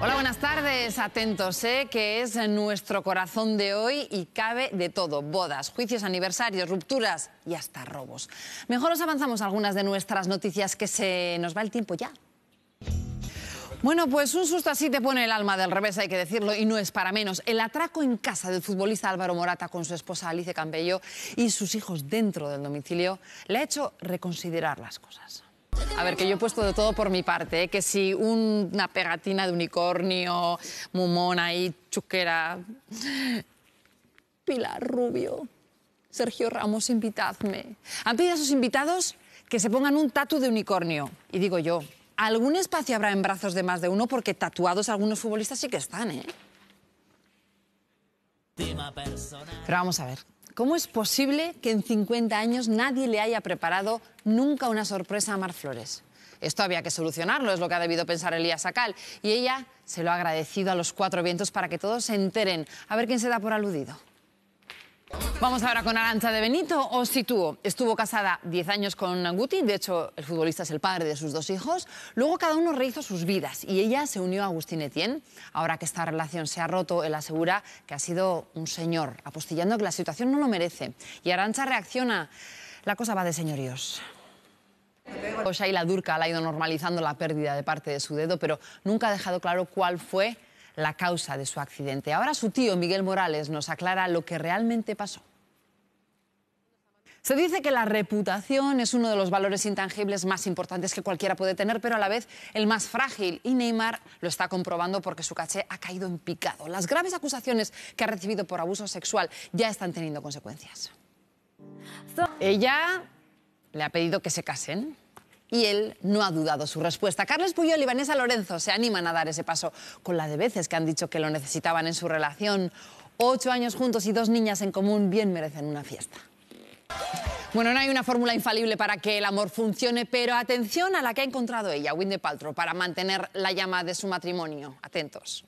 Hola, buenas tardes. Atentos, ¿eh? que es nuestro corazón de hoy y cabe de todo. Bodas, juicios, aniversarios, rupturas y hasta robos. Mejor os avanzamos algunas de nuestras noticias que se nos va el tiempo ya. Bueno, pues un susto así te pone el alma del revés, hay que decirlo, y no es para menos. El atraco en casa del futbolista Álvaro Morata con su esposa Alice Campello y sus hijos dentro del domicilio le ha hecho reconsiderar las cosas. A ver, que yo he puesto de todo por mi parte, ¿eh? que si una pegatina de unicornio, mumón ahí, chuquera, Pilar Rubio, Sergio Ramos, invitadme. Han pedido a sus invitados que se pongan un tatu de unicornio. Y digo yo, algún espacio habrá en brazos de más de uno porque tatuados algunos futbolistas sí que están, ¿eh? Pero vamos a ver, ¿Cómo es posible que en 50 años nadie le haya preparado nunca una sorpresa a Mar Flores? Esto había que solucionarlo, es lo que ha debido pensar Elías Sacal. Y ella se lo ha agradecido a los cuatro vientos para que todos se enteren. A ver quién se da por aludido. Vamos ahora con Arancha de Benito. Os sitúo. Estuvo casada 10 años con Guti. De hecho, el futbolista es el padre de sus dos hijos. Luego cada uno rehizo sus vidas y ella se unió a Agustín Etienne. Ahora que esta relación se ha roto, él asegura que ha sido un señor, apostillando que la situación no lo merece. Y Arancha reacciona. La cosa va de señoríos. Oshaila Durca la ha ido normalizando la pérdida de parte de su dedo, pero nunca ha dejado claro cuál fue la causa de su accidente. Ahora su tío Miguel Morales nos aclara lo que realmente pasó. Se dice que la reputación es uno de los valores intangibles más importantes que cualquiera puede tener, pero a la vez el más frágil. Y Neymar lo está comprobando porque su caché ha caído en picado. Las graves acusaciones que ha recibido por abuso sexual ya están teniendo consecuencias. Ella le ha pedido que se casen y él no ha dudado su respuesta. Carles Puyol y Vanessa Lorenzo se animan a dar ese paso con la de veces que han dicho que lo necesitaban en su relación. Ocho años juntos y dos niñas en común bien merecen una fiesta. Bueno, no hay una fórmula infalible para que el amor funcione, pero atención a la que ha encontrado ella, Winnie Paltrow, para mantener la llama de su matrimonio. Atentos.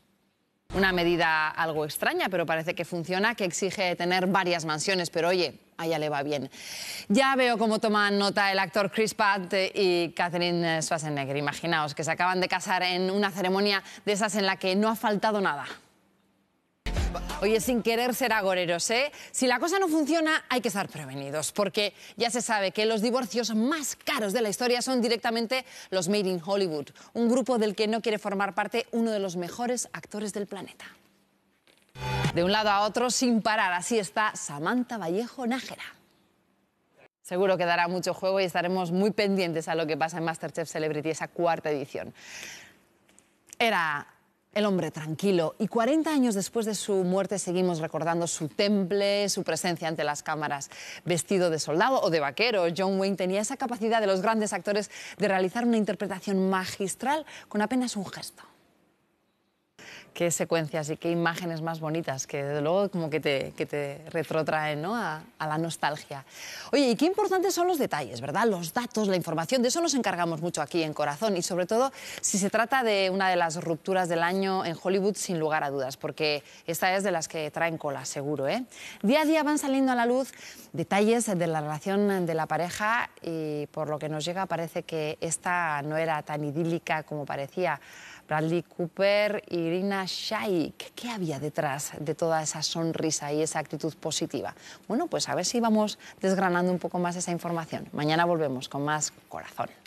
Una medida algo extraña, pero parece que funciona, que exige tener varias mansiones, pero oye, a ella le va bien. Ya veo cómo toman nota el actor Chris Pratt y Catherine Schwarzenegger. Imaginaos que se acaban de casar en una ceremonia de esas en la que no ha faltado nada. Oye, sin querer ser agoreros, ¿eh? Si la cosa no funciona, hay que estar prevenidos, porque ya se sabe que los divorcios más caros de la historia son directamente los Made in Hollywood, un grupo del que no quiere formar parte uno de los mejores actores del planeta. De un lado a otro, sin parar, así está Samantha Vallejo Nájera. Seguro que dará mucho juego y estaremos muy pendientes a lo que pasa en Masterchef Celebrity, esa cuarta edición. Era el hombre tranquilo. Y 40 años después de su muerte seguimos recordando su temple, su presencia ante las cámaras vestido de soldado o de vaquero. John Wayne tenía esa capacidad de los grandes actores de realizar una interpretación magistral con apenas un gesto qué secuencias y qué imágenes más bonitas, que desde luego como que te, que retrotraen ¿no? a, a, la nostalgia. Oye, y qué importantes son los detalles, ¿verdad? Los datos, la información, de eso nos encargamos mucho aquí en Corazón y sobre todo si se trata de una de las rupturas del año en Hollywood, sin lugar a dudas, porque esta es de las que traen cola, seguro. ¿eh? Día a día van saliendo a la luz detalles de la relación de la pareja y por lo que nos llega parece que esta no era tan idílica como parecía Bradley Cooper Irina Shayk, ¿Qué había detrás de toda esa sonrisa y esa actitud positiva? Bueno, pues a ver si vamos desgranando un poco más esa información. Mañana volvemos con más corazón.